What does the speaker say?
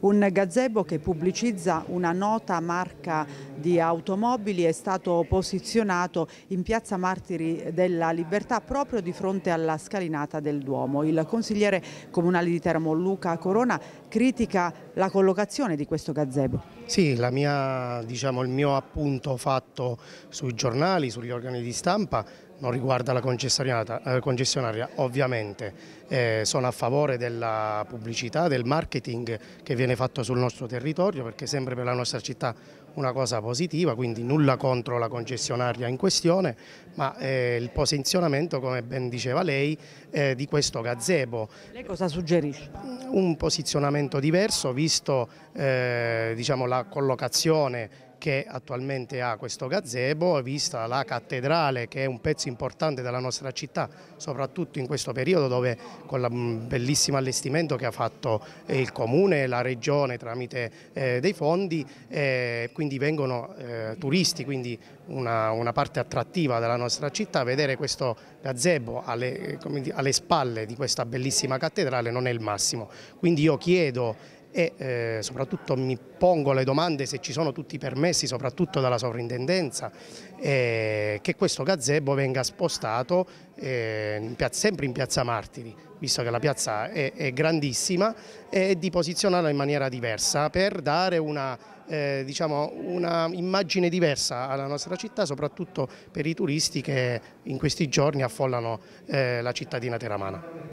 Un gazebo che pubblicizza una nota marca di automobili è stato posizionato in piazza Martiri della Libertà proprio di fronte alla scalinata del Duomo. Il consigliere comunale di Teramo Luca Corona critica la collocazione di questo gazebo. Sì, mia, diciamo, il mio appunto fatto sui giornali, sugli organi di stampa non riguarda la concessionaria, eh, concessionaria ovviamente eh, sono a favore della pubblicità, del marketing che viene viene fatto sul nostro territorio perché sempre per la nostra città una cosa positiva, quindi nulla contro la concessionaria in questione, ma eh, il posizionamento, come ben diceva lei, eh, di questo gazebo. Lei cosa suggerisce? Un posizionamento diverso visto eh, diciamo, la collocazione che attualmente ha questo gazebo, vista la cattedrale che è un pezzo importante della nostra città, soprattutto in questo periodo dove con il mm, bellissimo allestimento che ha fatto eh, il comune e la regione tramite eh, dei fondi, eh, quindi vengono eh, turisti, quindi una, una, parte attrattiva della nostra città, vedere questo gazebo alle, eh, dire, alle spalle di questa bellissima cattedrale non è il massimo. Quindi io chiedo e eh, soprattutto mi pongo le domande se ci sono tutti i permessi, soprattutto dalla sovrintendenza, eh, che questo gazebo venga spostato eh, in piazza, sempre in piazza Martiri, visto che la piazza è, è grandissima, e di posizionarla in maniera diversa per dare una eh, diciamo, una immagine diversa alla nostra città, soprattutto per i turisti che in questi giorni affollano eh, la cittadina teramana.